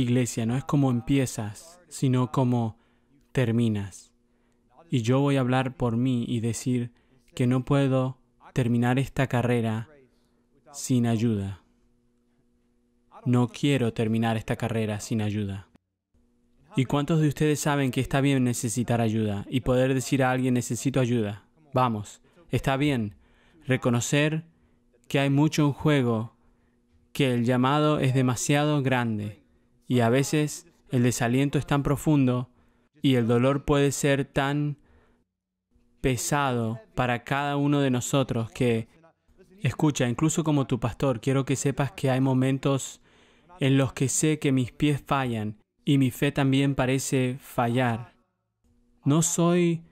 iglesia no es como empiezas, sino como terminas. Y yo voy a hablar por mí y decir que no puedo terminar esta carrera sin ayuda. No quiero terminar esta carrera sin ayuda. ¿Y cuántos de ustedes saben que está bien necesitar ayuda y poder decir a alguien necesito ayuda? Vamos, está bien reconocer que hay mucho en juego, que el llamado es demasiado grande y a veces el desaliento es tan profundo y el dolor puede ser tan pesado para cada uno de nosotros que, escucha, incluso como tu pastor, quiero que sepas que hay momentos en los que sé que mis pies fallan y mi fe también parece fallar. No soy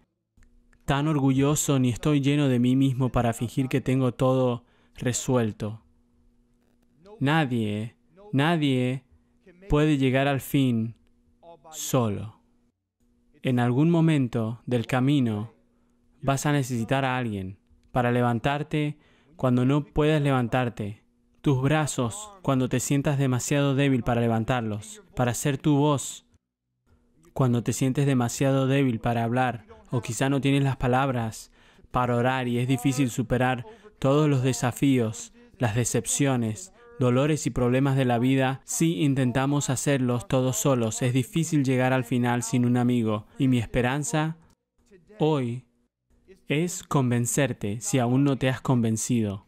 tan orgulloso ni estoy lleno de mí mismo para fingir que tengo todo resuelto. Nadie, nadie puede llegar al fin solo. En algún momento del camino vas a necesitar a alguien para levantarte cuando no puedas levantarte, tus brazos cuando te sientas demasiado débil para levantarlos, para ser tu voz cuando te sientes demasiado débil para hablar o quizá no tienes las palabras para orar y es difícil superar todos los desafíos, las decepciones, dolores y problemas de la vida, si intentamos hacerlos todos solos, es difícil llegar al final sin un amigo. Y mi esperanza hoy es convencerte, si aún no te has convencido,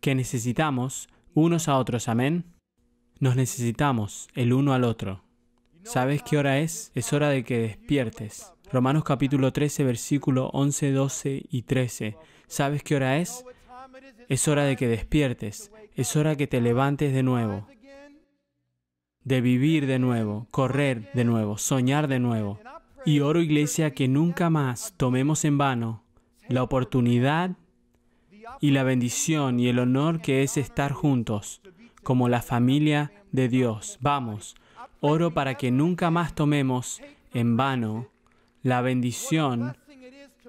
que necesitamos unos a otros, amén. Nos necesitamos el uno al otro. ¿Sabes qué hora es? Es hora de que despiertes. Romanos capítulo 13, versículo 11, 12 y 13. ¿Sabes qué hora es? Es hora de que despiertes, es hora que te levantes de nuevo, de vivir de nuevo, correr de nuevo, soñar de nuevo. Y oro, iglesia, que nunca más tomemos en vano la oportunidad y la bendición y el honor que es estar juntos como la familia de Dios. Vamos, oro para que nunca más tomemos en vano la bendición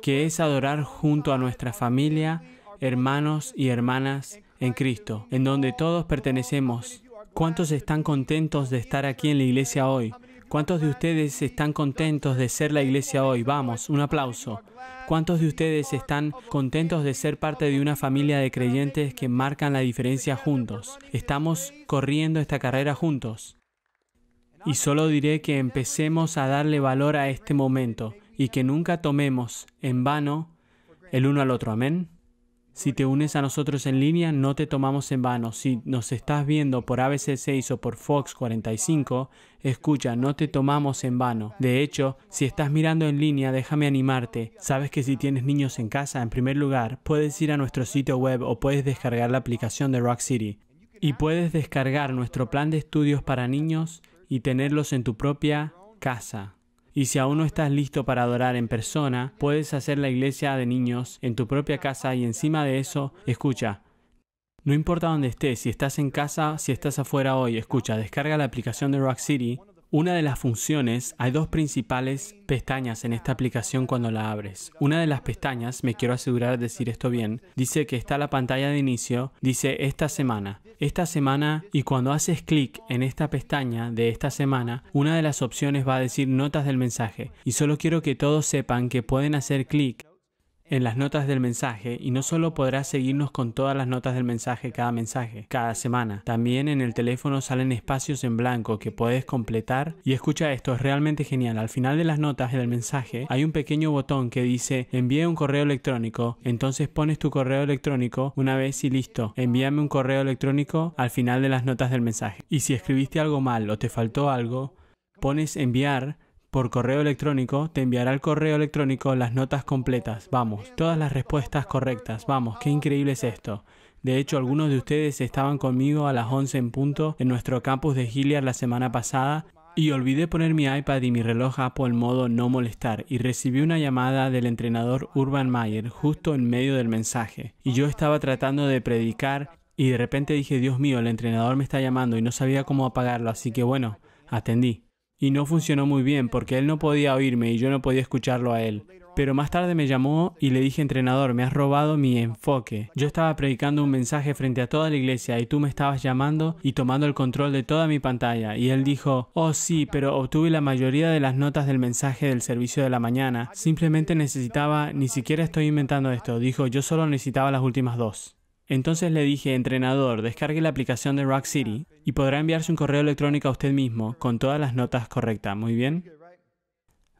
que es adorar junto a nuestra familia hermanos y hermanas en Cristo, en donde todos pertenecemos. ¿Cuántos están contentos de estar aquí en la iglesia hoy? ¿Cuántos de ustedes están contentos de ser la iglesia hoy? Vamos, un aplauso. ¿Cuántos de ustedes están contentos de ser parte de una familia de creyentes que marcan la diferencia juntos? Estamos corriendo esta carrera juntos. Y solo diré que empecemos a darle valor a este momento y que nunca tomemos en vano el uno al otro. Amén. Si te unes a nosotros en línea, no te tomamos en vano. Si nos estás viendo por ABC6 o por Fox 45, escucha, no te tomamos en vano. De hecho, si estás mirando en línea, déjame animarte. Sabes que si tienes niños en casa, en primer lugar, puedes ir a nuestro sitio web o puedes descargar la aplicación de Rock City. Y puedes descargar nuestro plan de estudios para niños y tenerlos en tu propia casa. Y si aún no estás listo para adorar en persona, puedes hacer la iglesia de niños en tu propia casa y encima de eso, escucha. No importa dónde estés, si estás en casa, si estás afuera hoy, escucha, descarga la aplicación de Rock City una de las funciones, hay dos principales pestañas en esta aplicación cuando la abres. Una de las pestañas, me quiero asegurar de decir esto bien, dice que está la pantalla de inicio, dice esta semana, esta semana y cuando haces clic en esta pestaña de esta semana, una de las opciones va a decir notas del mensaje. Y solo quiero que todos sepan que pueden hacer clic en las notas del mensaje y no solo podrás seguirnos con todas las notas del mensaje cada mensaje, cada semana, también en el teléfono salen espacios en blanco que puedes completar y escucha esto, es realmente genial. Al final de las notas del mensaje hay un pequeño botón que dice envíe un correo electrónico, entonces pones tu correo electrónico una vez y listo, envíame un correo electrónico al final de las notas del mensaje. Y si escribiste algo mal o te faltó algo, pones enviar por correo electrónico, te enviará al correo electrónico las notas completas, vamos, todas las respuestas correctas, vamos, qué increíble es esto. De hecho, algunos de ustedes estaban conmigo a las 11 en punto en nuestro campus de Hilliard la semana pasada y olvidé poner mi iPad y mi reloj Apple en modo no molestar y recibí una llamada del entrenador Urban Mayer justo en medio del mensaje. Y yo estaba tratando de predicar y de repente dije, Dios mío, el entrenador me está llamando y no sabía cómo apagarlo, así que bueno, atendí y no funcionó muy bien porque él no podía oírme y yo no podía escucharlo a él. Pero más tarde me llamó y le dije, entrenador, me has robado mi enfoque. Yo estaba predicando un mensaje frente a toda la iglesia y tú me estabas llamando y tomando el control de toda mi pantalla. Y él dijo, oh sí, pero obtuve la mayoría de las notas del mensaje del servicio de la mañana. Simplemente necesitaba, ni siquiera estoy inventando esto, dijo, yo solo necesitaba las últimas dos. Entonces le dije, entrenador, descargue la aplicación de Rock City y podrá enviarse un correo electrónico a usted mismo con todas las notas correctas, ¿muy bien?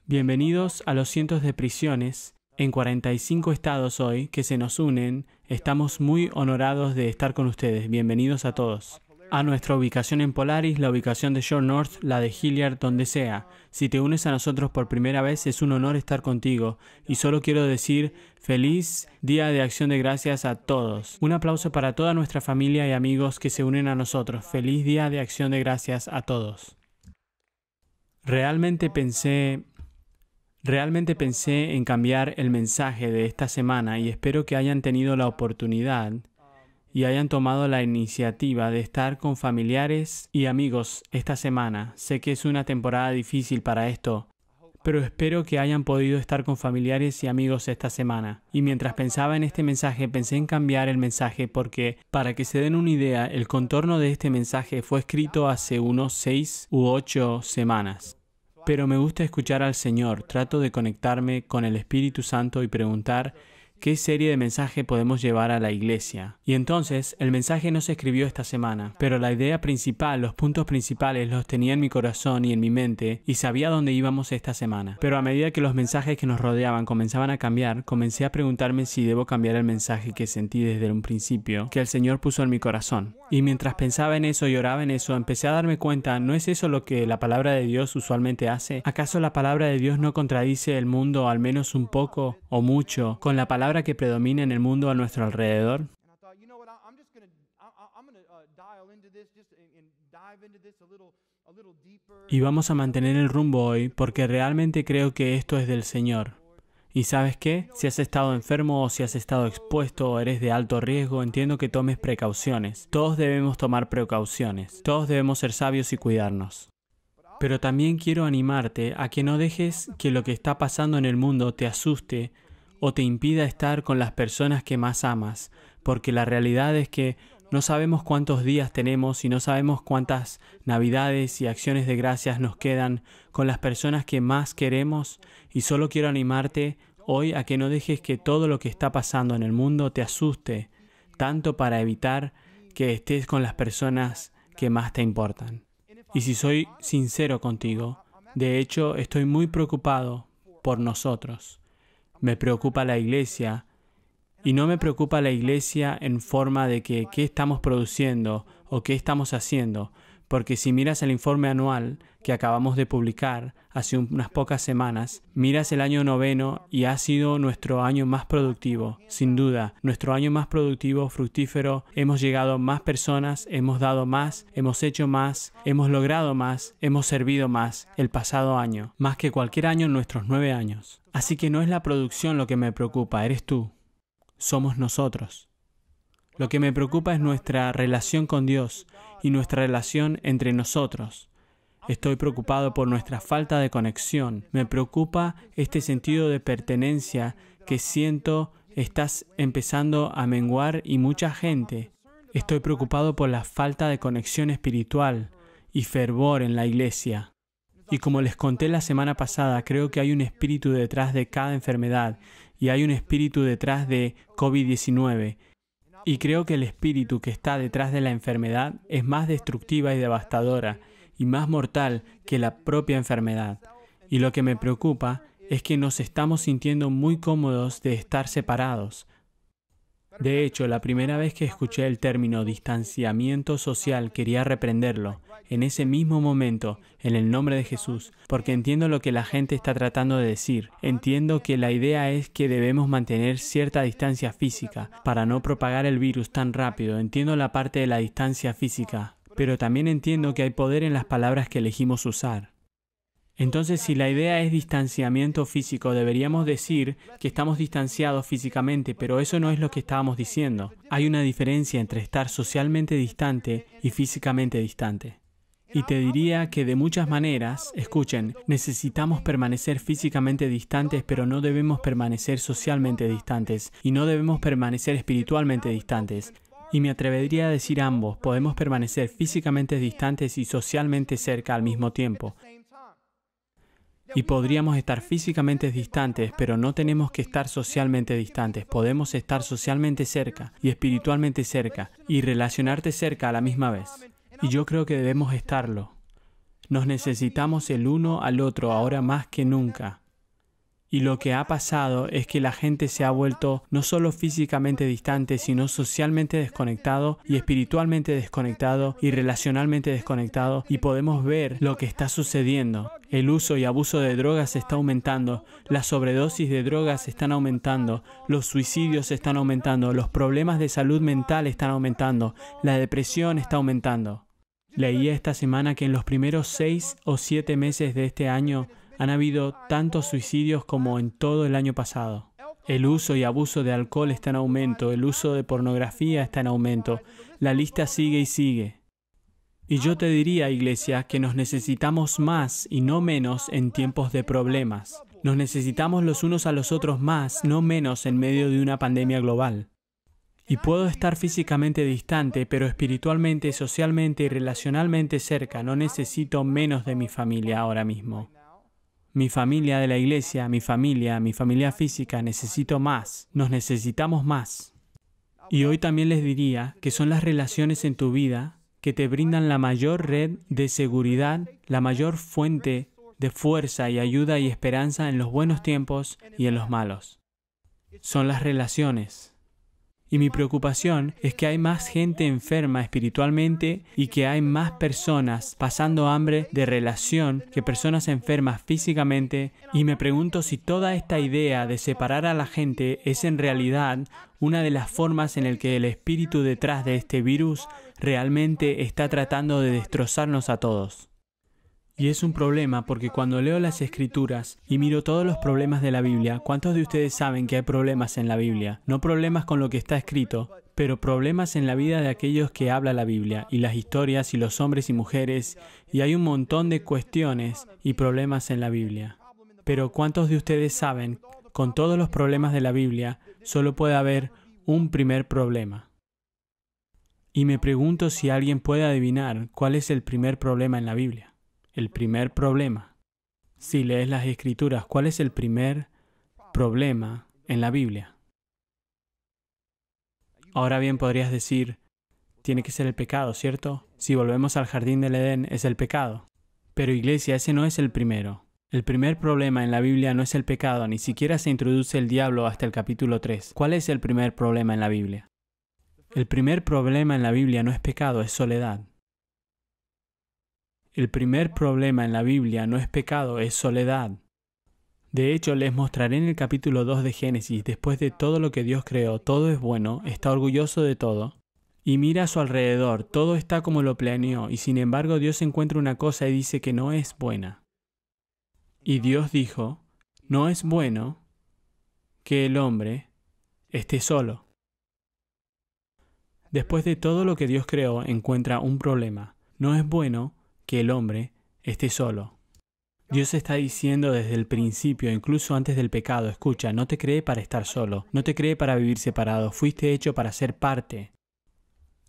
Bienvenidos a los cientos de prisiones en 45 estados hoy que se nos unen. Estamos muy honorados de estar con ustedes. Bienvenidos a todos a nuestra ubicación en Polaris, la ubicación de Shore North, la de Hilliard, donde sea. Si te unes a nosotros por primera vez es un honor estar contigo y solo quiero decir feliz día de acción de gracias a todos. Un aplauso para toda nuestra familia y amigos que se unen a nosotros. Feliz día de acción de gracias a todos. Realmente pensé... Realmente pensé en cambiar el mensaje de esta semana y espero que hayan tenido la oportunidad y hayan tomado la iniciativa de estar con familiares y amigos esta semana. Sé que es una temporada difícil para esto, pero espero que hayan podido estar con familiares y amigos esta semana. Y mientras pensaba en este mensaje, pensé en cambiar el mensaje porque, para que se den una idea, el contorno de este mensaje fue escrito hace unos seis u ocho semanas. Pero me gusta escuchar al Señor, trato de conectarme con el Espíritu Santo y preguntar qué serie de mensaje podemos llevar a la iglesia. Y entonces, el mensaje no se escribió esta semana, pero la idea principal, los puntos principales los tenía en mi corazón y en mi mente y sabía dónde íbamos esta semana. Pero a medida que los mensajes que nos rodeaban comenzaban a cambiar, comencé a preguntarme si debo cambiar el mensaje que sentí desde un principio, que el Señor puso en mi corazón. Y mientras pensaba en eso y oraba en eso, empecé a darme cuenta, ¿no es eso lo que la palabra de Dios usualmente hace? ¿Acaso la palabra de Dios no contradice el mundo al menos un poco o mucho con la palabra que predomina en el mundo a nuestro alrededor. Y vamos a mantener el rumbo hoy porque realmente creo que esto es del Señor. Y sabes qué, si has estado enfermo o si has estado expuesto o eres de alto riesgo, entiendo que tomes precauciones. Todos debemos tomar precauciones. Todos debemos ser sabios y cuidarnos. Pero también quiero animarte a que no dejes que lo que está pasando en el mundo te asuste o te impida estar con las personas que más amas, porque la realidad es que no sabemos cuántos días tenemos y no sabemos cuántas navidades y acciones de gracias nos quedan con las personas que más queremos y solo quiero animarte hoy a que no dejes que todo lo que está pasando en el mundo te asuste, tanto para evitar que estés con las personas que más te importan. Y si soy sincero contigo, de hecho estoy muy preocupado por nosotros me preocupa la iglesia y no me preocupa la iglesia en forma de que qué estamos produciendo o qué estamos haciendo porque si miras el informe anual que acabamos de publicar hace unas pocas semanas, miras el año noveno y ha sido nuestro año más productivo, sin duda, nuestro año más productivo, fructífero, hemos llegado más personas, hemos dado más, hemos hecho más, hemos logrado más, hemos servido más el pasado año, más que cualquier año en nuestros nueve años. Así que no es la producción lo que me preocupa, eres tú, somos nosotros. Lo que me preocupa es nuestra relación con Dios y nuestra relación entre nosotros. Estoy preocupado por nuestra falta de conexión. Me preocupa este sentido de pertenencia que siento estás empezando a menguar y mucha gente. Estoy preocupado por la falta de conexión espiritual y fervor en la iglesia. Y como les conté la semana pasada, creo que hay un espíritu detrás de cada enfermedad y hay un espíritu detrás de COVID-19 y creo que el espíritu que está detrás de la enfermedad es más destructiva y devastadora y más mortal que la propia enfermedad. Y lo que me preocupa es que nos estamos sintiendo muy cómodos de estar separados. De hecho, la primera vez que escuché el término distanciamiento social quería reprenderlo, en ese mismo momento, en el nombre de Jesús, porque entiendo lo que la gente está tratando de decir. Entiendo que la idea es que debemos mantener cierta distancia física para no propagar el virus tan rápido. Entiendo la parte de la distancia física, pero también entiendo que hay poder en las palabras que elegimos usar. Entonces, si la idea es distanciamiento físico, deberíamos decir que estamos distanciados físicamente, pero eso no es lo que estábamos diciendo. Hay una diferencia entre estar socialmente distante y físicamente distante. Y te diría que de muchas maneras, escuchen, necesitamos permanecer físicamente distantes, pero no debemos permanecer socialmente distantes y no debemos permanecer espiritualmente distantes. Y me atrevería a decir ambos, podemos permanecer físicamente distantes y socialmente cerca al mismo tiempo. Y podríamos estar físicamente distantes, pero no tenemos que estar socialmente distantes. Podemos estar socialmente cerca y espiritualmente cerca y relacionarte cerca a la misma vez. Y yo creo que debemos estarlo. Nos necesitamos el uno al otro ahora más que nunca. Y lo que ha pasado es que la gente se ha vuelto no solo físicamente distante, sino socialmente desconectado y espiritualmente desconectado y relacionalmente desconectado. Y podemos ver lo que está sucediendo. El uso y abuso de drogas está aumentando, las sobredosis de drogas están aumentando, los suicidios están aumentando, los problemas de salud mental están aumentando, la depresión está aumentando. Leí esta semana que en los primeros seis o siete meses de este año han habido tantos suicidios como en todo el año pasado. El uso y abuso de alcohol está en aumento, el uso de pornografía está en aumento, la lista sigue y sigue. Y yo te diría, iglesia, que nos necesitamos más y no menos en tiempos de problemas. Nos necesitamos los unos a los otros más, no menos en medio de una pandemia global. Y puedo estar físicamente distante, pero espiritualmente, socialmente y relacionalmente cerca. No necesito menos de mi familia ahora mismo. Mi familia de la iglesia, mi familia, mi familia física, necesito más. Nos necesitamos más. Y hoy también les diría que son las relaciones en tu vida que te brindan la mayor red de seguridad, la mayor fuente de fuerza y ayuda y esperanza en los buenos tiempos y en los malos. Son las relaciones. Y mi preocupación es que hay más gente enferma espiritualmente y que hay más personas pasando hambre de relación que personas enfermas físicamente. Y me pregunto si toda esta idea de separar a la gente es en realidad una de las formas en las que el espíritu detrás de este virus realmente está tratando de destrozarnos a todos. Y es un problema porque cuando leo las escrituras y miro todos los problemas de la Biblia, ¿cuántos de ustedes saben que hay problemas en la Biblia? No problemas con lo que está escrito, pero problemas en la vida de aquellos que habla la Biblia y las historias y los hombres y mujeres, y hay un montón de cuestiones y problemas en la Biblia. Pero ¿cuántos de ustedes saben, con todos los problemas de la Biblia, solo puede haber un primer problema? Y me pregunto si alguien puede adivinar cuál es el primer problema en la Biblia el primer problema. Si lees las escrituras, ¿cuál es el primer problema en la Biblia? Ahora bien, podrías decir, tiene que ser el pecado, ¿cierto? Si volvemos al jardín del Edén, es el pecado. Pero iglesia, ese no es el primero. El primer problema en la Biblia no es el pecado, ni siquiera se introduce el diablo hasta el capítulo 3. ¿Cuál es el primer problema en la Biblia? El primer problema en la Biblia no es pecado, es soledad. El primer problema en la Biblia no es pecado, es soledad. De hecho, les mostraré en el capítulo 2 de Génesis, después de todo lo que Dios creó, todo es bueno, está orgulloso de todo, y mira a su alrededor, todo está como lo planeó, y sin embargo Dios encuentra una cosa y dice que no es buena. Y Dios dijo, no es bueno que el hombre esté solo. Después de todo lo que Dios creó, encuentra un problema. No es bueno que el hombre esté solo. Dios está diciendo desde el principio, incluso antes del pecado, escucha, no te cree para estar solo, no te cree para vivir separado, fuiste hecho para ser parte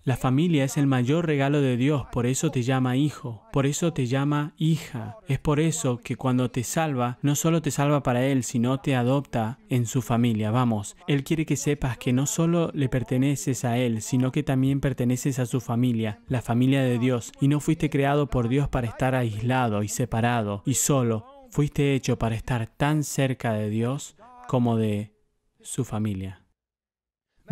la familia es el mayor regalo de Dios, por eso te llama hijo, por eso te llama hija. Es por eso que cuando te salva, no solo te salva para Él, sino te adopta en su familia. Vamos, Él quiere que sepas que no solo le perteneces a Él, sino que también perteneces a su familia, la familia de Dios, y no fuiste creado por Dios para estar aislado y separado y solo. Fuiste hecho para estar tan cerca de Dios como de su familia.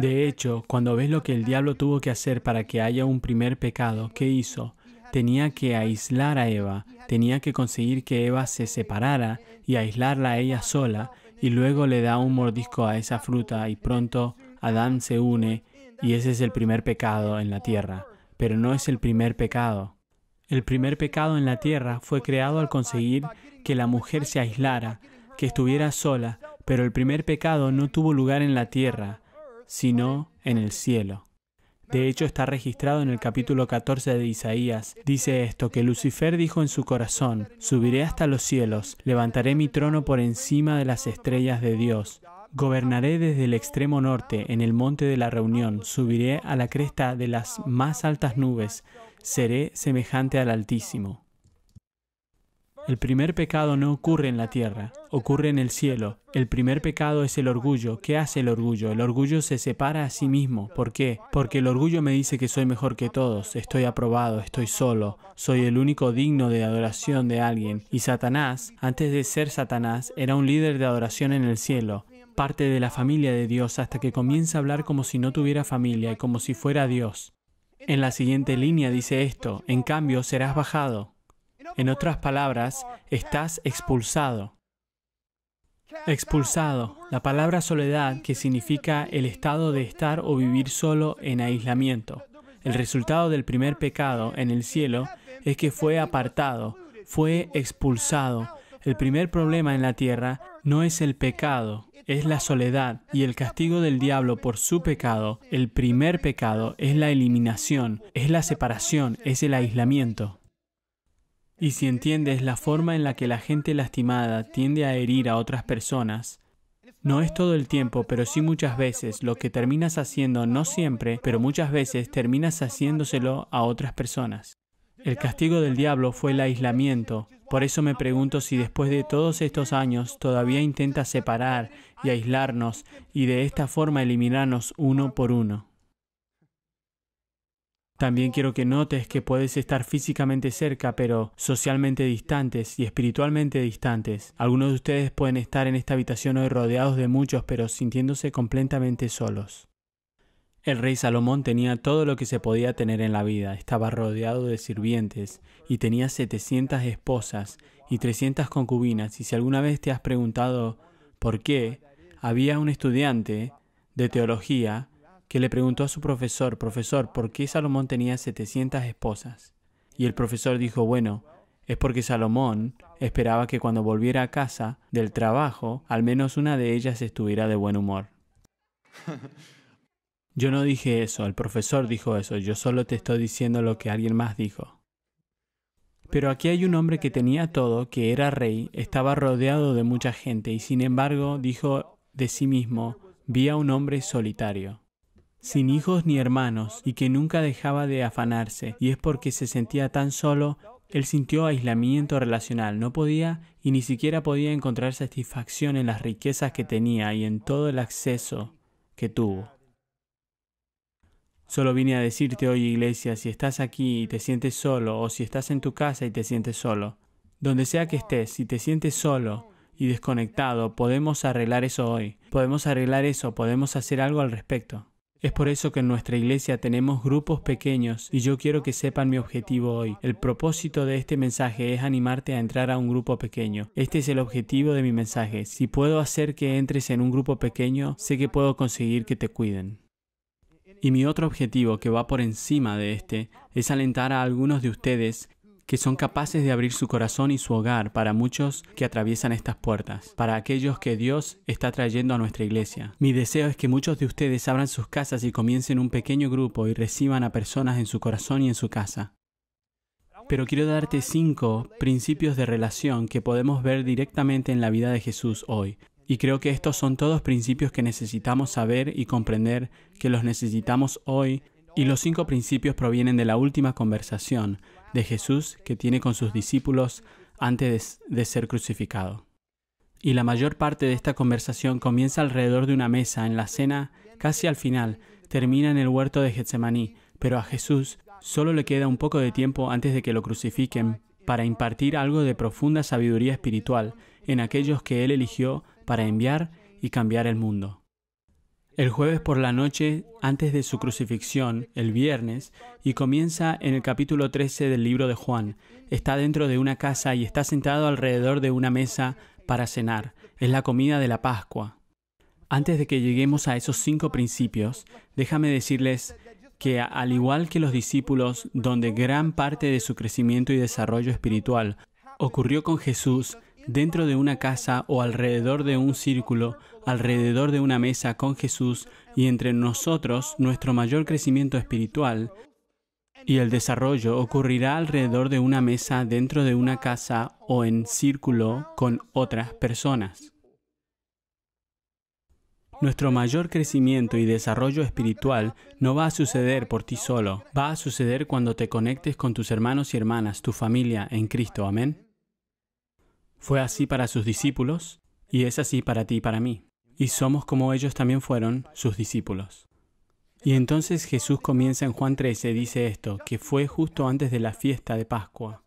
De hecho, cuando ves lo que el diablo tuvo que hacer para que haya un primer pecado, ¿qué hizo? Tenía que aislar a Eva, tenía que conseguir que Eva se separara y aislarla a ella sola, y luego le da un mordisco a esa fruta y pronto Adán se une y ese es el primer pecado en la tierra. Pero no es el primer pecado. El primer pecado en la tierra fue creado al conseguir que la mujer se aislara, que estuviera sola, pero el primer pecado no tuvo lugar en la tierra sino en el cielo. De hecho, está registrado en el capítulo 14 de Isaías. Dice esto, que Lucifer dijo en su corazón, subiré hasta los cielos, levantaré mi trono por encima de las estrellas de Dios. Gobernaré desde el extremo norte, en el monte de la reunión, subiré a la cresta de las más altas nubes, seré semejante al Altísimo. El primer pecado no ocurre en la tierra, ocurre en el cielo. El primer pecado es el orgullo. ¿Qué hace el orgullo? El orgullo se separa a sí mismo. ¿Por qué? Porque el orgullo me dice que soy mejor que todos, estoy aprobado, estoy solo, soy el único digno de adoración de alguien. Y Satanás, antes de ser Satanás, era un líder de adoración en el cielo parte de la familia de Dios hasta que comienza a hablar como si no tuviera familia y como si fuera Dios. En la siguiente línea dice esto, en cambio serás bajado, en otras palabras, estás expulsado. Expulsado. La palabra soledad, que significa el estado de estar o vivir solo en aislamiento. El resultado del primer pecado en el cielo es que fue apartado, fue expulsado. El primer problema en la tierra no es el pecado, es la soledad y el castigo del diablo por su pecado. El primer pecado es la eliminación, es la separación, es el aislamiento. Y si entiendes la forma en la que la gente lastimada tiende a herir a otras personas, no es todo el tiempo, pero sí muchas veces lo que terminas haciendo, no siempre, pero muchas veces terminas haciéndoselo a otras personas. El castigo del diablo fue el aislamiento. Por eso me pregunto si después de todos estos años todavía intenta separar y aislarnos y de esta forma eliminarnos uno por uno. También quiero que notes que puedes estar físicamente cerca, pero socialmente distantes y espiritualmente distantes. Algunos de ustedes pueden estar en esta habitación hoy rodeados de muchos, pero sintiéndose completamente solos. El rey Salomón tenía todo lo que se podía tener en la vida, estaba rodeado de sirvientes y tenía 700 esposas y 300 concubinas. Y si alguna vez te has preguntado por qué, había un estudiante de teología que le preguntó a su profesor, profesor, ¿por qué Salomón tenía 700 esposas? Y el profesor dijo, bueno, es porque Salomón esperaba que cuando volviera a casa del trabajo, al menos una de ellas estuviera de buen humor. Yo no dije eso, el profesor dijo eso, yo solo te estoy diciendo lo que alguien más dijo. Pero aquí hay un hombre que tenía todo, que era rey, estaba rodeado de mucha gente y sin embargo dijo de sí mismo, vi a un hombre solitario sin hijos ni hermanos, y que nunca dejaba de afanarse, y es porque se sentía tan solo, él sintió aislamiento relacional, no podía y ni siquiera podía encontrar satisfacción en las riquezas que tenía y en todo el acceso que tuvo. Solo vine a decirte hoy, iglesia, si estás aquí y te sientes solo, o si estás en tu casa y te sientes solo, donde sea que estés, si te sientes solo, y desconectado, podemos arreglar eso hoy. Podemos arreglar eso, podemos hacer algo al respecto. Es por eso que en nuestra iglesia tenemos grupos pequeños y yo quiero que sepan mi objetivo hoy. El propósito de este mensaje es animarte a entrar a un grupo pequeño. Este es el objetivo de mi mensaje. Si puedo hacer que entres en un grupo pequeño, sé que puedo conseguir que te cuiden. Y mi otro objetivo que va por encima de este es alentar a algunos de ustedes que son capaces de abrir su corazón y su hogar para muchos que atraviesan estas puertas, para aquellos que Dios está trayendo a nuestra iglesia. Mi deseo es que muchos de ustedes abran sus casas y comiencen un pequeño grupo y reciban a personas en su corazón y en su casa. Pero quiero darte cinco principios de relación que podemos ver directamente en la vida de Jesús hoy, y creo que estos son todos principios que necesitamos saber y comprender que los necesitamos hoy. Y los cinco principios provienen de la última conversación de Jesús que tiene con sus discípulos antes de, ser crucificado. Y la mayor parte de esta conversación comienza alrededor de una mesa en la cena, casi al final, termina en el huerto de Getsemaní, pero a Jesús solo le queda un poco de tiempo antes de que lo crucifiquen para impartir algo de profunda sabiduría espiritual en aquellos que Él eligió para enviar y cambiar el mundo el jueves por la noche antes de su crucifixión, el viernes, y comienza en el capítulo 13 del libro de Juan. Está dentro de una casa y está sentado alrededor de una mesa para cenar. Es la comida de la Pascua. Antes de que lleguemos a esos cinco principios, déjame decirles que al igual que los discípulos, donde gran parte de su crecimiento y desarrollo espiritual ocurrió con Jesús dentro de una casa o alrededor de un círculo, alrededor de una mesa con Jesús y entre nosotros nuestro mayor crecimiento espiritual y el desarrollo ocurrirá alrededor de una mesa dentro de una casa o en círculo con otras personas. Nuestro mayor crecimiento y desarrollo espiritual no va a suceder por ti solo, va a suceder cuando te conectes con tus hermanos y hermanas, tu familia en Cristo. Amén. Fue así para sus discípulos y es así para ti y para mí y somos como ellos también fueron, sus discípulos. Y entonces Jesús comienza en Juan 13, dice esto, que fue justo antes de la fiesta de Pascua.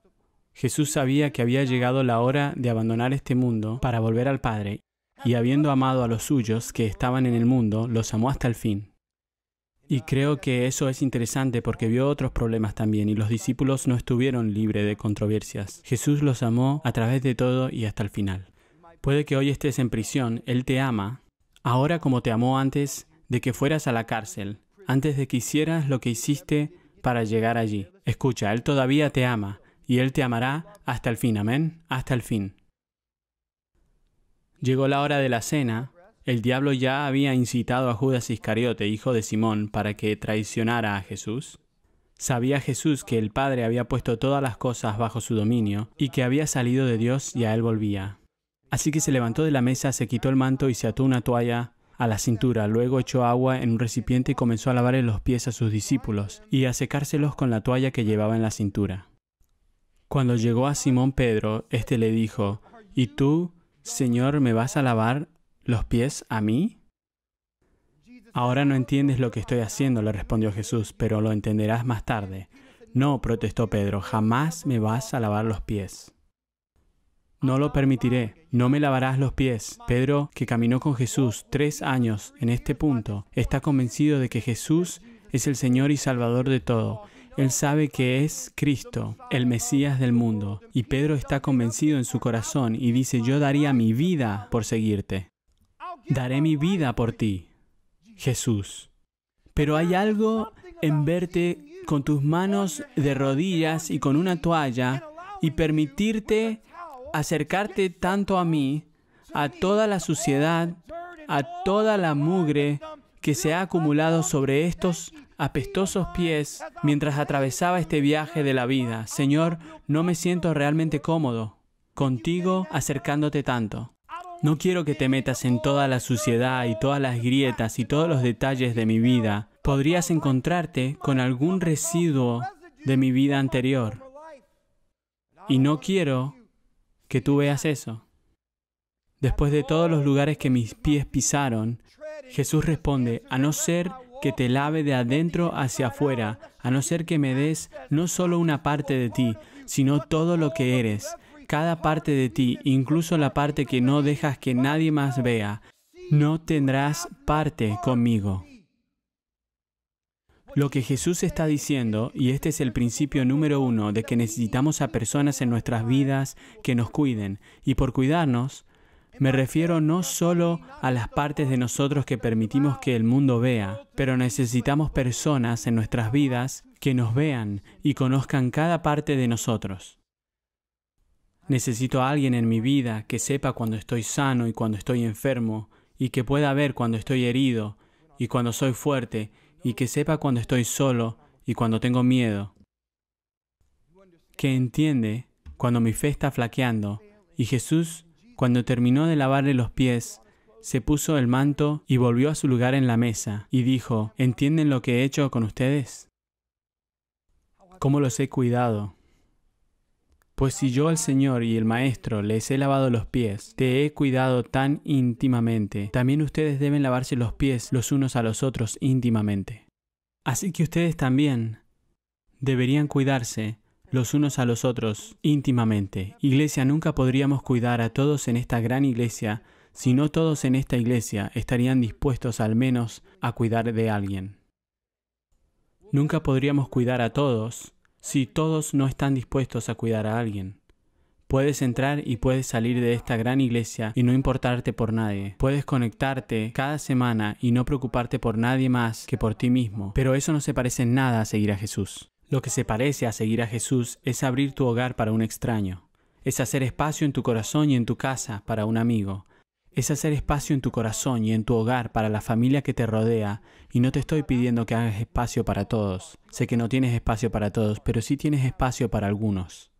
Jesús sabía que había llegado la hora de abandonar este mundo para volver al Padre, y habiendo amado a los suyos que estaban en el mundo, los amó hasta el fin. Y creo que eso es interesante porque vio otros problemas también y los discípulos no estuvieron libres de controversias. Jesús los amó a través de todo y hasta el final. Puede que hoy estés en prisión, Él te ama Ahora como te amó antes de que fueras a la cárcel, antes de que hicieras lo que hiciste para llegar allí. Escucha, Él todavía te ama y Él te amará hasta el fin, amén, hasta el fin. Llegó la hora de la cena. El diablo ya había incitado a Judas Iscariote, hijo de Simón, para que traicionara a Jesús. Sabía Jesús que el Padre había puesto todas las cosas bajo su dominio y que había salido de Dios y a Él volvía. Así que se levantó de la mesa, se quitó el manto y se ató una toalla a la cintura. Luego echó agua en un recipiente y comenzó a lavarle los pies a sus discípulos y a secárselos con la toalla que llevaba en la cintura. Cuando llegó a Simón Pedro, éste le dijo, ¿Y tú, Señor, me vas a lavar los pies a mí? Ahora no entiendes lo que estoy haciendo, le respondió Jesús, pero lo entenderás más tarde. No, protestó Pedro, jamás me vas a lavar los pies. No lo permitiré, no me lavarás los pies. Pedro, que caminó con Jesús tres años en este punto, está convencido de que Jesús es el Señor y Salvador de todo. Él sabe que es Cristo, el Mesías del mundo. Y Pedro está convencido en su corazón y dice, yo daría mi vida por seguirte. Daré mi vida por ti, Jesús. Pero hay algo en verte con tus manos de rodillas y con una toalla y permitirte acercarte tanto a mí, a toda la suciedad, a toda la mugre que se ha acumulado sobre estos apestosos pies mientras atravesaba este viaje de la vida. Señor, no me siento realmente cómodo contigo acercándote tanto. No quiero que te metas en toda la suciedad y todas las grietas y todos los detalles de mi vida. Podrías encontrarte con algún residuo de mi vida anterior. Y no quiero que tú veas eso. Después de todos los lugares que mis pies pisaron, Jesús responde, a no ser que te lave de adentro hacia afuera, a no ser que me des no solo una parte de ti, sino todo lo que eres, cada parte de ti, incluso la parte que no dejas que nadie más vea, no tendrás parte conmigo. Lo que Jesús está diciendo, y este es el principio número uno, de que necesitamos a personas en nuestras vidas que nos cuiden, y por cuidarnos, me refiero no solo a las partes de nosotros que permitimos que el mundo vea, pero necesitamos personas en nuestras vidas que nos vean y conozcan cada parte de nosotros. Necesito a alguien en mi vida que sepa cuando estoy sano y cuando estoy enfermo, y que pueda ver cuando estoy herido y cuando soy fuerte, y que sepa cuando estoy solo y cuando tengo miedo. Que entiende cuando mi fe está flaqueando. Y Jesús, cuando terminó de lavarle los pies, se puso el manto y volvió a su lugar en la mesa y dijo, ¿entienden lo que he hecho con ustedes? ¿Cómo los he cuidado? Pues si yo al Señor y el Maestro les he lavado los pies, te he cuidado tan íntimamente, también ustedes deben lavarse los pies los unos a los otros íntimamente. Así que ustedes también deberían cuidarse los unos a los otros íntimamente. Iglesia, nunca podríamos cuidar a todos en esta gran iglesia si no todos en esta iglesia estarían dispuestos al menos a cuidar de alguien. Nunca podríamos cuidar a todos si todos no están dispuestos a cuidar a alguien. Puedes entrar y puedes salir de esta gran iglesia y no importarte por nadie. Puedes conectarte cada semana y no preocuparte por nadie más que por ti mismo. Pero eso no se parece en nada a seguir a Jesús. Lo que se parece a seguir a Jesús es abrir tu hogar para un extraño. Es hacer espacio en tu corazón y en tu casa para un amigo es hacer espacio en tu corazón y en tu hogar para la familia que te rodea, y no te estoy pidiendo que hagas espacio para todos. Sé que no tienes espacio para todos, pero sí tienes espacio para algunos.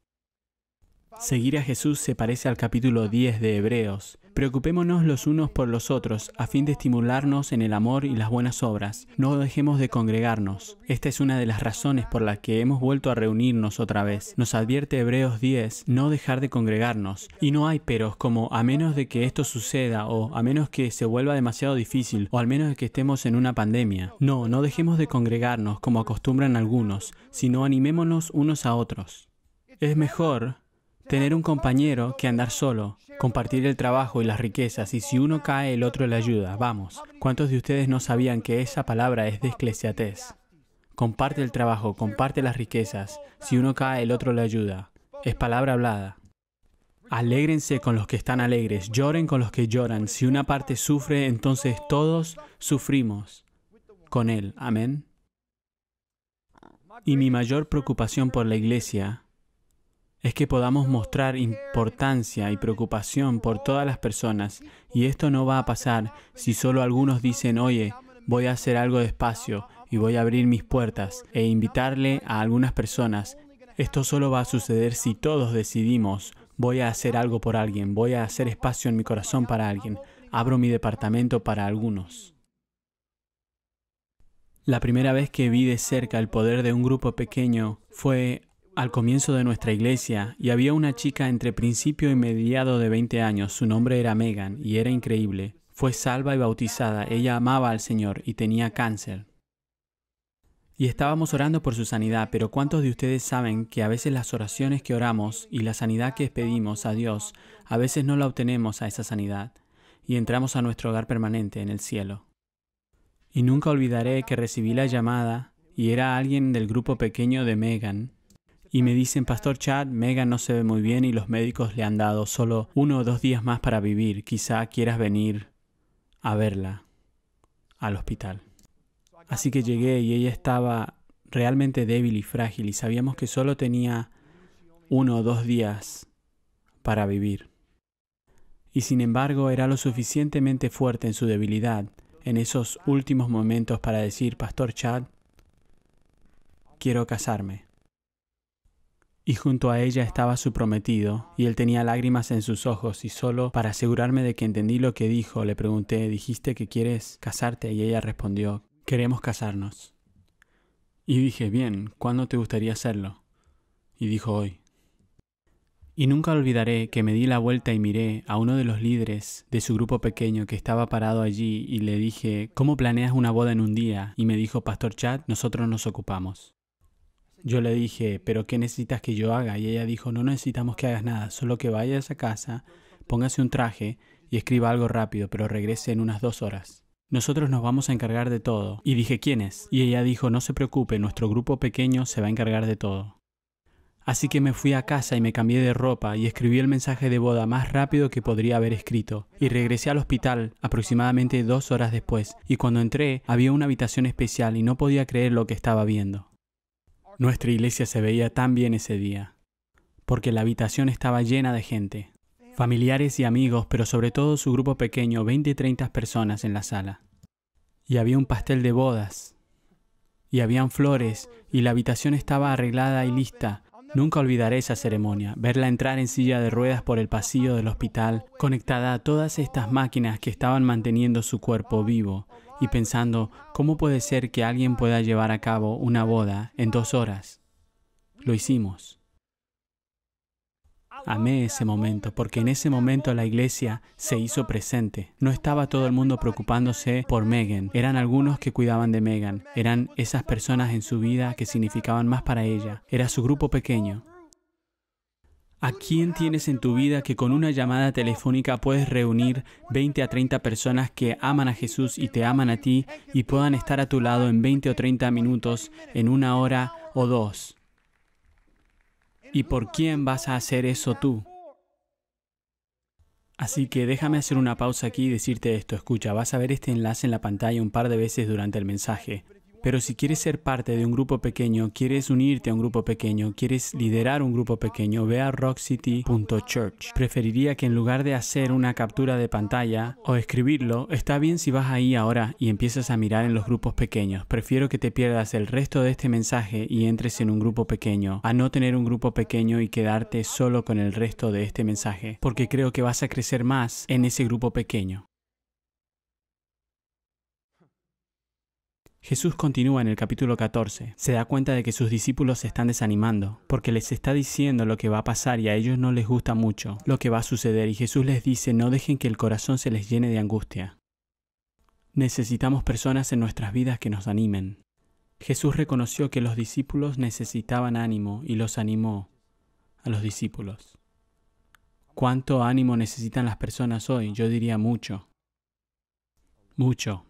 Seguir a Jesús se parece al capítulo 10 de Hebreos. Preocupémonos los unos por los otros, a fin de estimularnos en el amor y las buenas obras. No dejemos de congregarnos. Esta es una de las razones por las que hemos vuelto a reunirnos otra vez. Nos advierte Hebreos 10, no dejar de congregarnos. Y no hay peros como a menos de que esto suceda, o a menos que se vuelva demasiado difícil, o al menos de que estemos en una pandemia. No, no dejemos de congregarnos como acostumbran algunos, sino animémonos unos a otros. Es mejor Tener un compañero que andar solo, compartir el trabajo y las riquezas, y si uno cae, el otro le ayuda. Vamos, ¿cuántos de ustedes no sabían que esa palabra es de Esclesiates? Comparte el trabajo, comparte las riquezas, si uno cae, el otro le ayuda. Es palabra hablada. Alégrense con los que están alegres, lloren con los que lloran. Si una parte sufre, entonces todos sufrimos con él. Amén. Y mi mayor preocupación por la iglesia es que podamos mostrar importancia y preocupación por todas las personas. Y esto no va a pasar si solo algunos dicen, oye, voy a hacer algo despacio y voy a abrir mis puertas e invitarle a algunas personas. Esto solo va a suceder si todos decidimos, voy a hacer algo por alguien, voy a hacer espacio en mi corazón para alguien, abro mi departamento para algunos. La primera vez que vi de cerca el poder de un grupo pequeño fue al comienzo de nuestra iglesia y había una chica entre principio y mediado de 20 años, su nombre era Megan y era increíble. Fue salva y bautizada, ella amaba al Señor y tenía cáncer. Y estábamos orando por su sanidad, pero ¿cuántos de ustedes saben que a veces las oraciones que oramos y la sanidad que pedimos a Dios, a veces no la obtenemos a esa sanidad y entramos a nuestro hogar permanente en el cielo? Y nunca olvidaré que recibí la llamada y era alguien del grupo pequeño de Megan y me dicen, Pastor Chad, Megan no se ve muy bien y los médicos le han dado solo uno o dos días más para vivir. Quizá quieras venir a verla al hospital. Así que llegué y ella estaba realmente débil y frágil y sabíamos que solo tenía uno o dos días para vivir. Y sin embargo era lo suficientemente fuerte en su debilidad en esos últimos momentos para decir, Pastor Chad, quiero casarme y junto a ella estaba su prometido, y él tenía lágrimas en sus ojos, y solo para asegurarme de que entendí lo que dijo, le pregunté, ¿dijiste que quieres casarte? Y ella respondió, queremos casarnos. Y dije, bien, ¿cuándo te gustaría hacerlo? Y dijo, hoy. Y nunca olvidaré que me di la vuelta y miré a uno de los líderes de su grupo pequeño que estaba parado allí y le dije, ¿cómo planeas una boda en un día? Y me dijo, Pastor Chad, nosotros nos ocupamos. Yo le dije, pero ¿qué necesitas que yo haga? Y ella dijo, no necesitamos que hagas nada, solo que vayas a casa, póngase un traje y escriba algo rápido, pero regrese en unas dos horas. Nosotros nos vamos a encargar de todo. Y dije, ¿quién es? Y ella dijo, no se preocupe, nuestro grupo pequeño se va a encargar de todo. Así que me fui a casa y me cambié de ropa y escribí el mensaje de boda más rápido que podría haber escrito. Y regresé al hospital aproximadamente dos horas después, y cuando entré había una habitación especial y no podía creer lo que estaba viendo. Nuestra iglesia se veía tan bien ese día, porque la habitación estaba llena de gente, familiares y amigos, pero sobre todo su grupo pequeño, 20 y 30 personas en la sala. Y había un pastel de bodas, y habían flores, y la habitación estaba arreglada y lista. Nunca olvidaré esa ceremonia, verla entrar en silla de ruedas por el pasillo del hospital, conectada a todas estas máquinas que estaban manteniendo su cuerpo vivo, y pensando cómo puede ser que alguien pueda llevar a cabo una boda en dos horas. Lo hicimos. Amé ese momento porque en ese momento la iglesia se hizo presente. No estaba todo el mundo preocupándose por Megan. Eran algunos que cuidaban de Megan. Eran esas personas en su vida que significaban más para ella. Era su grupo pequeño. ¿A quién tienes en tu vida que con una llamada telefónica puedes reunir 20 a 30 personas que aman a Jesús y te aman a ti y puedan estar a tu lado en 20 o 30 minutos, en una hora o dos? ¿Y por quién vas a hacer eso tú? Así que déjame hacer una pausa aquí y decirte esto. Escucha, vas a ver este enlace en la pantalla un par de veces durante el mensaje. Pero si quieres ser parte de un grupo pequeño, quieres unirte a un grupo pequeño, quieres liderar un grupo pequeño, ve a rockcity.church. Preferiría que en lugar de hacer una captura de pantalla o escribirlo, está bien si vas ahí ahora y empiezas a mirar en los grupos pequeños. Prefiero que te pierdas el resto de este mensaje y entres en un grupo pequeño, a no tener un grupo pequeño y quedarte solo con el resto de este mensaje, porque creo que vas a crecer más en ese grupo pequeño. Jesús continúa en el capítulo 14. Se da cuenta de que sus discípulos se están desanimando, porque les está diciendo lo que va a pasar y a ellos no les gusta mucho lo que va a suceder y Jesús les dice no dejen que el corazón se les llene de angustia. Necesitamos personas en nuestras vidas que nos animen. Jesús reconoció que los discípulos necesitaban ánimo y los animó a los discípulos. ¿Cuánto ánimo necesitan las personas hoy? Yo diría mucho. Mucho.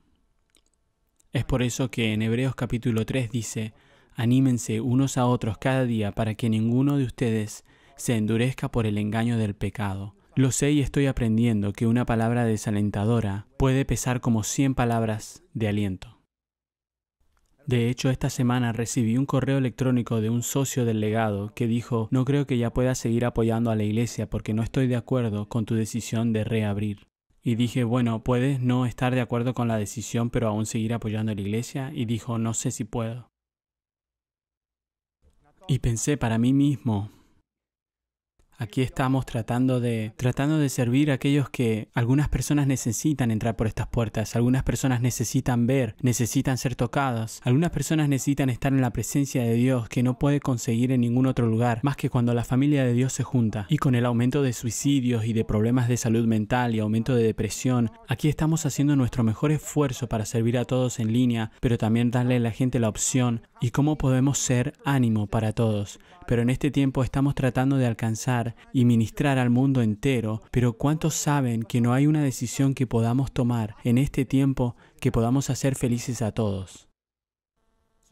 Es por eso que en Hebreos capítulo 3 dice, anímense unos a otros cada día para que ninguno de ustedes se endurezca por el engaño del pecado. Lo sé y estoy aprendiendo que una palabra desalentadora puede pesar como 100 palabras de aliento. De hecho, esta semana recibí un correo electrónico de un socio del legado que dijo, no creo que ya pueda seguir apoyando a la iglesia porque no estoy de acuerdo con tu decisión de reabrir y dije, bueno, puedes no estar de acuerdo con la decisión, pero aún seguir apoyando a la iglesia, y dijo, no sé si puedo. Y pensé para mí mismo, Aquí estamos tratando de, tratando de servir a aquellos que algunas personas necesitan entrar por estas puertas, algunas personas necesitan ver, necesitan ser tocadas, algunas personas necesitan estar en la presencia de Dios que no puede conseguir en ningún otro lugar más que cuando la familia de Dios se junta. Y con el aumento de suicidios y de problemas de salud mental y aumento de depresión, aquí estamos haciendo nuestro mejor esfuerzo para servir a todos en línea, pero también darle a la gente la opción y cómo podemos ser ánimo para todos, pero en este tiempo estamos tratando de alcanzar y ministrar al mundo entero, pero ¿cuántos saben que no hay una decisión que podamos tomar en este tiempo que podamos hacer felices a todos?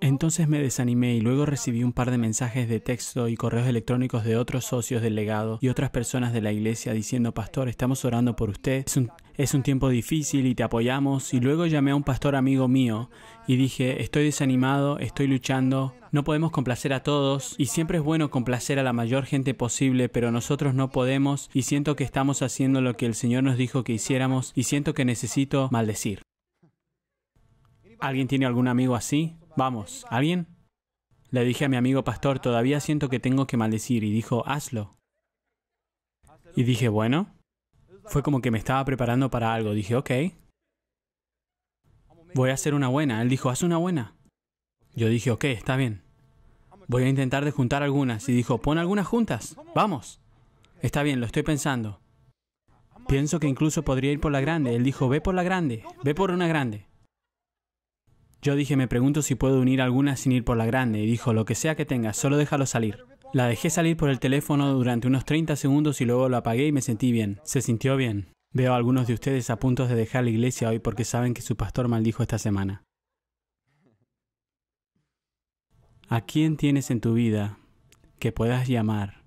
Entonces me desanimé y luego recibí un par de mensajes de texto y correos electrónicos de otros socios del legado y otras personas de la iglesia diciendo, pastor, estamos orando por usted, es un, tiempo difícil y te apoyamos. Y luego llamé a un pastor amigo mío y dije, estoy desanimado, estoy luchando, no podemos complacer a todos y siempre es bueno complacer a la mayor gente posible, pero nosotros no podemos y siento que estamos haciendo lo que el Señor nos dijo que hiciéramos y siento que necesito maldecir. ¿Alguien tiene algún amigo así? Vamos, ¿alguien? bien? Le dije a mi amigo pastor, todavía siento que tengo que maldecir, y dijo, hazlo. Y dije, bueno. Fue como que me estaba preparando para algo. Dije, ok. Voy a hacer una buena. Él dijo, haz una buena. Yo dije, ok, está bien. Voy a intentar de juntar algunas. Y dijo, pon algunas juntas. Vamos. Está bien, lo estoy pensando. Pienso que incluso podría ir por la grande. Él dijo, ve por la grande, ve por una grande. Yo dije, me pregunto si puedo unir alguna sin ir por la grande, y dijo, lo que sea que tengas, solo déjalo salir. La dejé salir por el teléfono durante unos 30 segundos y luego lo apagué y me sentí bien. Se sintió bien. Veo a algunos de ustedes a punto de dejar la iglesia hoy porque saben que su pastor maldijo esta semana. ¿A quién tienes en tu vida que puedas llamar?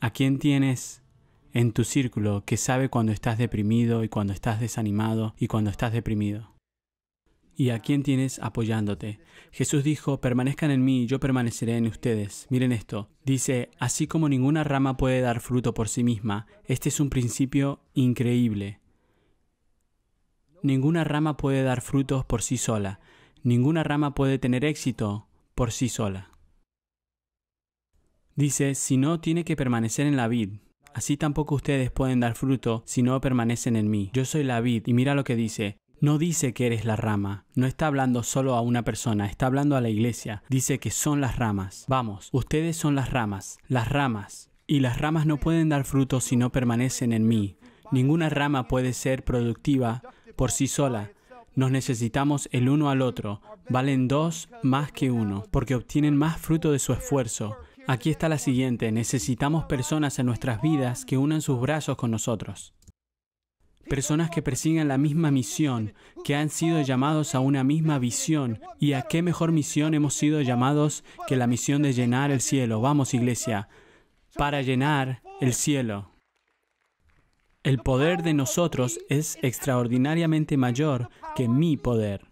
¿A quién tienes en tu círculo que sabe cuando estás deprimido y cuando estás desanimado y cuando estás deprimido? ¿Y a quién tienes apoyándote? Jesús dijo, permanezcan en mí, yo permaneceré en ustedes. Miren esto. Dice, así como ninguna rama puede dar fruto por sí misma, este es un principio increíble. Ninguna rama puede dar frutos por sí sola. Ninguna rama puede tener éxito por sí sola. Dice, si no, tiene que permanecer en la vid. Así tampoco ustedes pueden dar fruto si no permanecen en mí. Yo soy la vid y mira lo que dice, no dice que eres la rama, no está hablando solo a una persona, está hablando a la iglesia. Dice que son las ramas. Vamos, ustedes son las ramas, las ramas. Y las ramas no pueden dar fruto si no permanecen en mí. Ninguna rama puede ser productiva por sí sola. Nos necesitamos el uno al otro. Valen dos más que uno, porque obtienen más fruto de su esfuerzo. Aquí está la siguiente. Necesitamos personas en nuestras vidas que unan sus brazos con nosotros personas que persigan la misma misión, que han sido llamados a una misma visión. ¿Y a qué mejor misión hemos sido llamados que la misión de llenar el cielo? Vamos, iglesia, para llenar el cielo. El poder de nosotros es extraordinariamente mayor que mi poder.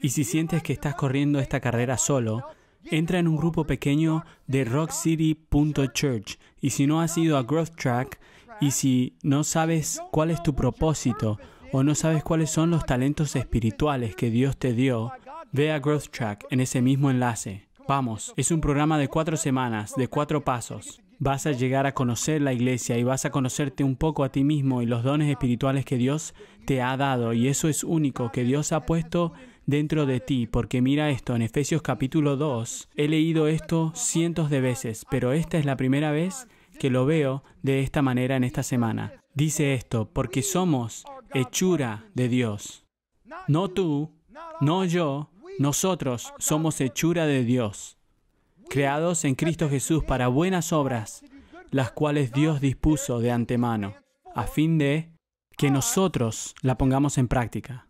Y si sientes que estás corriendo esta carrera solo, entra en un grupo pequeño de rockcity.church. Y si no has ido a Growth Track, y si no sabes cuál es tu propósito o no sabes cuáles son los talentos espirituales que Dios te dio, ve a Growth Track en ese mismo enlace. Vamos, es un programa de cuatro semanas, de cuatro pasos. Vas a llegar a conocer la iglesia y vas a conocerte un poco a ti mismo y los dones espirituales que Dios te ha dado. Y eso es único que Dios ha puesto dentro de ti, porque mira esto, en Efesios capítulo 2, he leído esto cientos de veces, pero esta es la primera vez que lo veo de esta manera en esta semana. Dice esto, porque somos hechura de Dios. No tú, no yo, nosotros somos hechura de Dios, creados en Cristo Jesús para buenas obras, las cuales Dios dispuso de antemano, a fin de que nosotros la pongamos en práctica.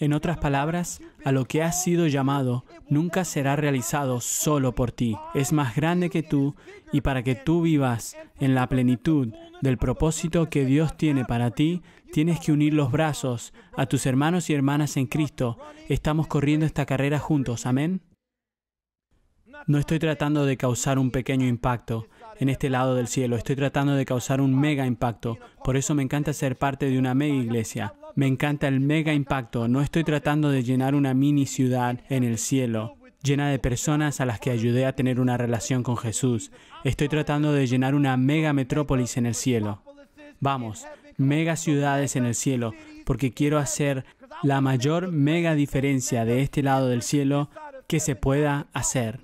En otras palabras, a lo que has sido llamado nunca será realizado solo por ti. Es más grande que tú y para que tú vivas en la plenitud del propósito que Dios tiene para ti, tienes que unir los brazos a tus hermanos y hermanas en Cristo. Estamos corriendo esta carrera juntos. Amén. No estoy tratando de causar un pequeño impacto en este lado del cielo. Estoy tratando de causar un mega impacto. Por eso me encanta ser parte de una mega iglesia. Me encanta el mega impacto. No estoy tratando de llenar una mini ciudad en el cielo llena de personas a las que ayudé a tener una relación con Jesús. Estoy tratando de llenar una mega metrópolis en el cielo. Vamos, mega ciudades en el cielo, porque quiero hacer la mayor mega diferencia de este lado del cielo que se pueda hacer.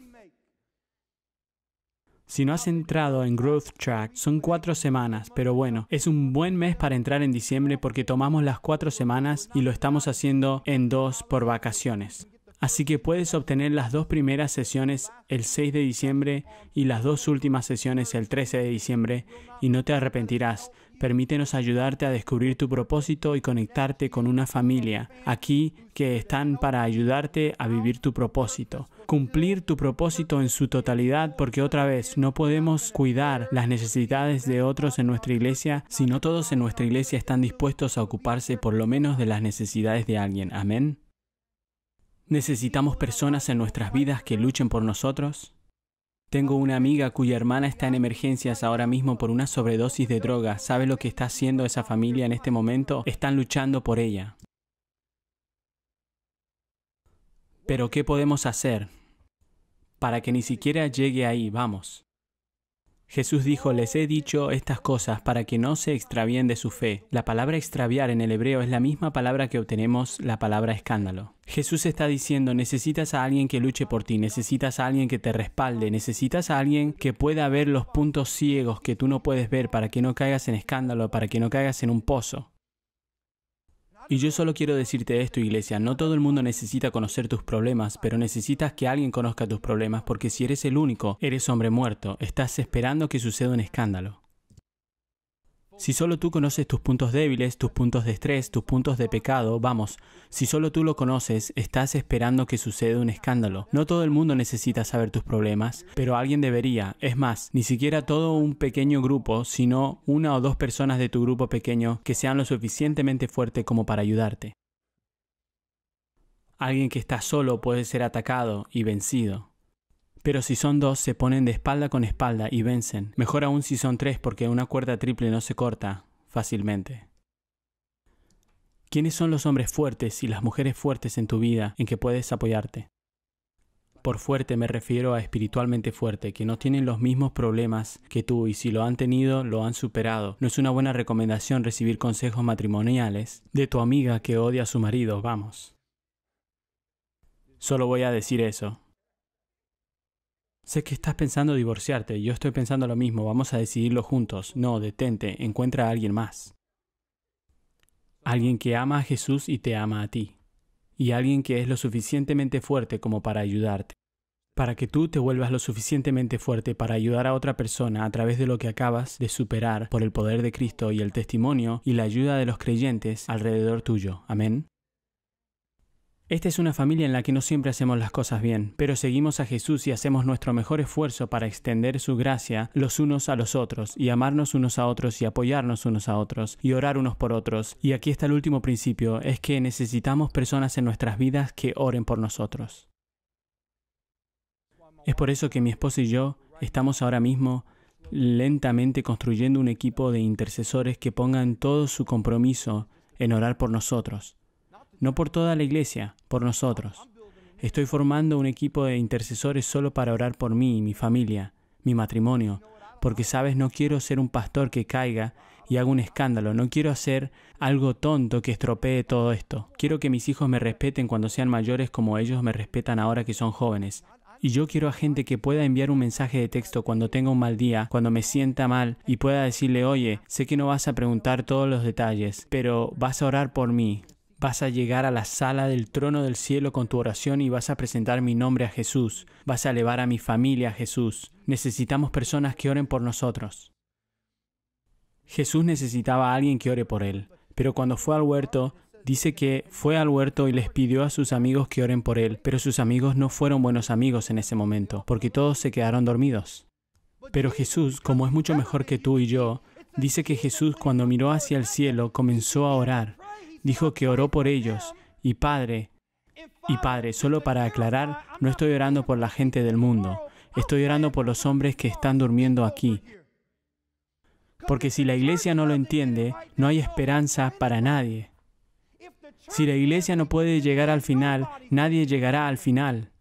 Si no has entrado en Growth Track, son cuatro semanas, pero bueno, es un buen mes para entrar en diciembre porque tomamos las cuatro semanas y lo estamos haciendo en dos por vacaciones. Así que puedes obtener las dos primeras sesiones el 6 de diciembre y las dos últimas sesiones el 13 de diciembre y no te arrepentirás. Permítenos ayudarte a descubrir tu propósito y conectarte con una familia aquí que están para ayudarte a vivir tu propósito. Cumplir tu propósito en su totalidad porque otra vez no podemos cuidar las necesidades de otros en nuestra iglesia si no todos en nuestra iglesia están dispuestos a ocuparse por lo menos de las necesidades de alguien. Amén. Necesitamos personas en nuestras vidas que luchen por nosotros. Tengo una amiga cuya hermana está en emergencias ahora mismo por una sobredosis de droga. ¿Sabe lo que está haciendo esa familia en este momento? Están luchando por ella. Pero ¿qué podemos hacer? Para que ni siquiera llegue ahí, vamos. Jesús dijo, les he dicho estas cosas para que no se extravíen de su fe. La palabra extraviar en el hebreo es la misma palabra que obtenemos la palabra escándalo. Jesús está diciendo, necesitas a alguien que luche por ti, necesitas a alguien que te respalde, necesitas a alguien que pueda ver los puntos ciegos que tú no puedes ver para que no caigas en escándalo, para que no caigas en un pozo. Y yo solo quiero decirte esto, iglesia, no todo el mundo necesita conocer tus problemas, pero necesitas que alguien conozca tus problemas porque si eres el único, eres hombre muerto, estás esperando que suceda un escándalo. Si solo tú conoces tus puntos débiles, tus puntos de estrés, tus puntos de pecado, vamos, si solo tú lo conoces, estás esperando que suceda un escándalo. No todo el mundo necesita saber tus problemas, pero alguien debería. Es más, ni siquiera todo un pequeño grupo, sino una o dos personas de tu grupo pequeño que sean lo suficientemente fuerte como para ayudarte. Alguien que está solo puede ser atacado y vencido. Pero si son dos, se ponen de espalda con espalda y vencen. Mejor aún si son tres porque una cuerda triple no se corta fácilmente. ¿Quiénes son los hombres fuertes y las mujeres fuertes en tu vida en que puedes apoyarte? Por fuerte me refiero a espiritualmente fuerte, que no tienen los mismos problemas que tú y si lo han tenido, lo han superado. No es una buena recomendación recibir consejos matrimoniales de tu amiga que odia a su marido, vamos. Solo voy a decir eso. Sé que estás pensando divorciarte, yo estoy pensando lo mismo, vamos a decidirlo juntos. No, detente, encuentra a alguien más. Alguien que ama a Jesús y te ama a ti. Y alguien que es lo suficientemente fuerte como para ayudarte. Para que tú te vuelvas lo suficientemente fuerte para ayudar a otra persona a través de lo que acabas de superar por el poder de Cristo y el testimonio y la ayuda de los creyentes alrededor tuyo. Amén. Esta es una familia en la que no siempre hacemos las cosas bien, pero seguimos a Jesús y hacemos nuestro mejor esfuerzo para extender su gracia los unos a los otros, y amarnos unos a otros y apoyarnos unos a otros, y orar unos por otros. Y aquí está el último principio, es que necesitamos personas en nuestras vidas que oren por nosotros. Es por eso que mi esposa y yo estamos ahora mismo lentamente construyendo un equipo de intercesores que pongan todo su compromiso en orar por nosotros no por toda la iglesia, por nosotros. Estoy formando un equipo de intercesores solo para orar por mí, y mi familia, mi matrimonio, porque sabes, no quiero ser un pastor que caiga y haga un escándalo, no quiero hacer algo tonto que estropee todo esto. Quiero que mis hijos me respeten cuando sean mayores como ellos me respetan ahora que son jóvenes. Y yo quiero a gente que pueda enviar un mensaje de texto cuando tenga un mal día, cuando me sienta mal, y pueda decirle, oye, sé que no vas a preguntar todos los detalles, pero vas a orar por mí. Vas a llegar a la sala del trono del cielo con tu oración y vas a presentar mi nombre a Jesús. Vas a elevar a mi familia a Jesús. Necesitamos personas que oren por nosotros. Jesús necesitaba a alguien que ore por él, pero cuando fue al huerto, dice que fue al huerto y les pidió a sus amigos que oren por él, pero sus amigos no fueron buenos amigos en ese momento, porque todos se quedaron dormidos. Pero Jesús, como es mucho mejor que tú y yo, dice que Jesús cuando miró hacia el cielo comenzó a orar dijo que oró por ellos. Y Padre, y Padre, solo para aclarar, no estoy orando por la gente del mundo. Estoy orando por los hombres que están durmiendo aquí. Porque si la iglesia no lo entiende, no hay esperanza para nadie. Si la iglesia no puede llegar al final, nadie llegará al final.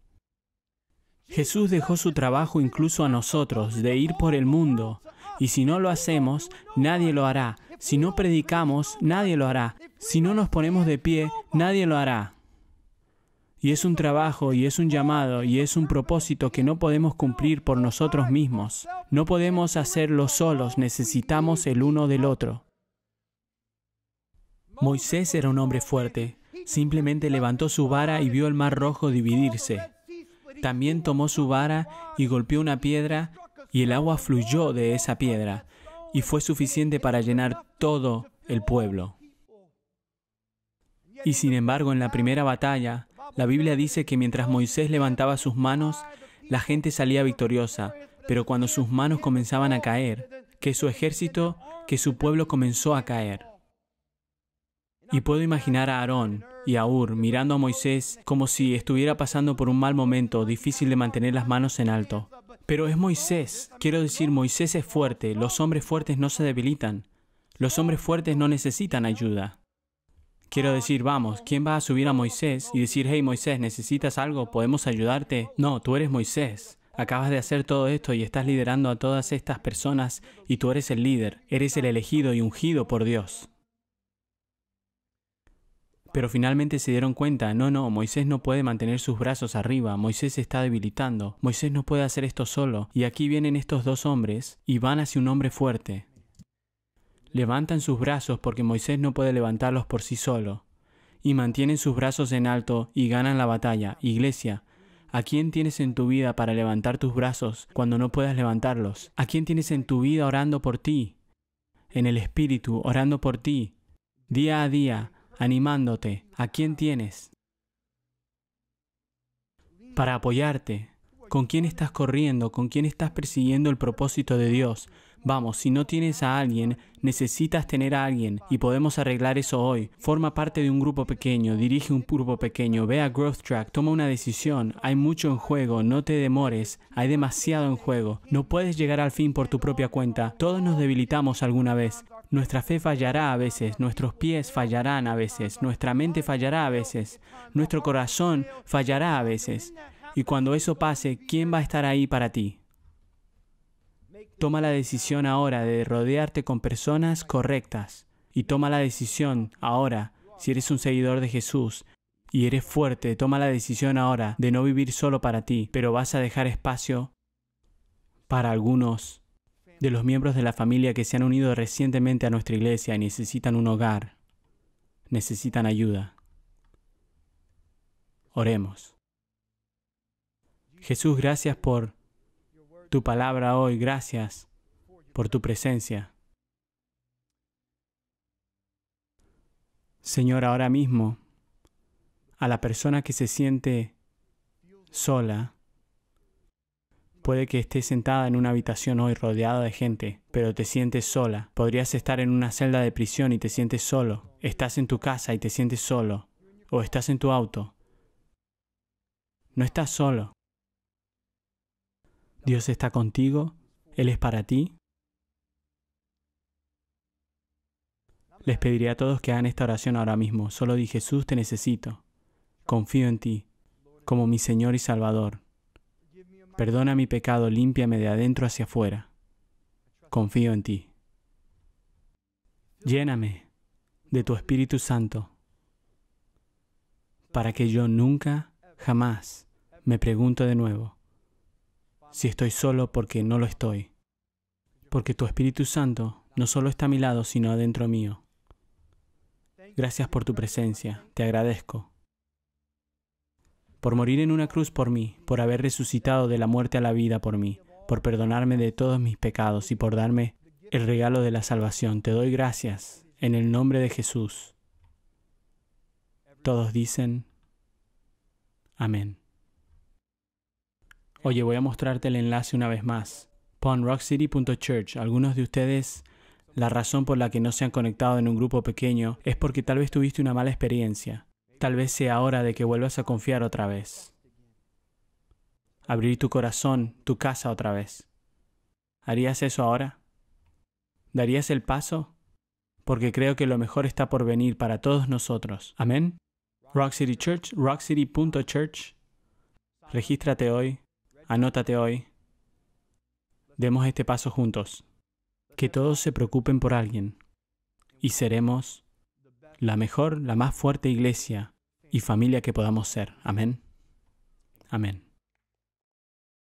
Jesús dejó su trabajo incluso a nosotros, de ir por el mundo. Y si no lo hacemos, nadie lo hará. Si no predicamos, nadie lo hará. Si no nos ponemos de pie, nadie lo hará. Y es un trabajo, y es un llamado, y es un propósito que no podemos cumplir por nosotros mismos. No podemos hacerlo solos, necesitamos el uno del otro. Moisés era un hombre fuerte. Simplemente levantó su vara y vio el mar rojo dividirse. También tomó su vara y golpeó una piedra, y el agua fluyó de esa piedra, y fue suficiente para llenar todo el pueblo. Y sin embargo, en la primera batalla, la Biblia dice que mientras Moisés levantaba sus manos, la gente salía victoriosa, pero cuando sus manos comenzaban a caer, que su ejército, que su pueblo comenzó a caer. Y puedo imaginar a Aarón y a Ur mirando a Moisés como si estuviera pasando por un mal momento difícil de mantener las manos en alto. Pero es Moisés. Quiero decir, Moisés es fuerte. Los hombres fuertes no se debilitan. Los hombres fuertes no necesitan ayuda. Quiero decir, vamos, ¿quién va a subir a Moisés y decir, hey Moisés, necesitas algo, podemos ayudarte? No, tú eres Moisés. Acabas de hacer todo esto y estás liderando a todas estas personas y tú eres el líder, eres el elegido y ungido por Dios. Pero finalmente se dieron cuenta, no, no, Moisés no puede mantener sus brazos arriba, Moisés se está debilitando, Moisés no puede hacer esto solo, y aquí vienen estos dos hombres y van hacia un hombre fuerte, Levantan sus brazos porque Moisés no puede levantarlos por sí solo. Y mantienen sus brazos en alto y ganan la batalla. Iglesia, ¿A quién tienes en tu vida para levantar tus brazos cuando no puedas levantarlos? ¿A quién tienes en tu vida orando por ti? En el Espíritu, orando por ti, día a día, animándote. ¿A quién tienes? Para apoyarte. ¿Con quién estás corriendo? ¿Con quién estás persiguiendo el propósito de Dios? Vamos, si no tienes a alguien, necesitas tener a alguien y podemos arreglar eso hoy. Forma parte de un grupo pequeño, dirige un grupo pequeño, ve a Growth Track, toma una decisión. Hay mucho en juego, no te demores, hay demasiado en juego. No puedes llegar al fin por tu propia cuenta. Todos nos debilitamos alguna vez. Nuestra fe fallará a veces, nuestros pies fallarán a veces, nuestra mente fallará a veces, nuestro corazón fallará a veces. Y cuando eso pase, ¿quién va a estar ahí para ti? Toma la decisión ahora de rodearte con personas correctas. Y toma la decisión ahora, si eres un seguidor de Jesús, y eres fuerte, toma la decisión ahora de no vivir solo para ti, pero vas a dejar espacio para algunos de los miembros de la familia que se han unido recientemente a nuestra iglesia y necesitan un hogar, necesitan ayuda. Oremos. Jesús, gracias por tu palabra hoy. Gracias por tu presencia. Señor, ahora mismo, a la persona que se siente sola, puede que estés sentada en una habitación hoy rodeada de gente, pero te sientes sola. Podrías estar en una celda de prisión y te sientes solo. Estás en tu casa y te sientes solo. O estás en tu auto. No estás solo. Dios está contigo, Él es para ti. Les pediría a todos que hagan esta oración ahora mismo. Solo di Jesús, te necesito. Confío en ti, como mi Señor y Salvador. Perdona mi pecado, límpiame de adentro hacia afuera. Confío en ti. Lléname de tu Espíritu Santo para que yo nunca, jamás, me pregunto de nuevo, si estoy solo porque no lo estoy. Porque tu Espíritu Santo no solo está a mi lado, sino adentro mío. Gracias por tu presencia, te agradezco. Por morir en una cruz por mí, por haber resucitado de la muerte a la vida por mí, por perdonarme de todos mis pecados y por darme el regalo de la salvación. Te doy gracias en el nombre de Jesús. Todos dicen, amén. Oye, voy a mostrarte el enlace una vez más. PonRockCity.church. Algunos de ustedes, la razón por la que no se han conectado en un grupo pequeño es porque tal vez tuviste una mala experiencia. Tal vez sea hora de que vuelvas a confiar otra vez. Abrir tu corazón, tu casa otra vez. ¿Harías eso ahora? ¿Darías el paso? Porque creo que lo mejor está por venir para todos nosotros. Amén. Rock Church, rockcity.church. Regístrate hoy. Anótate hoy. Demos este paso juntos. Que todos se preocupen por alguien. Y seremos la mejor, la más fuerte iglesia y familia que podamos ser. Amén. Amén.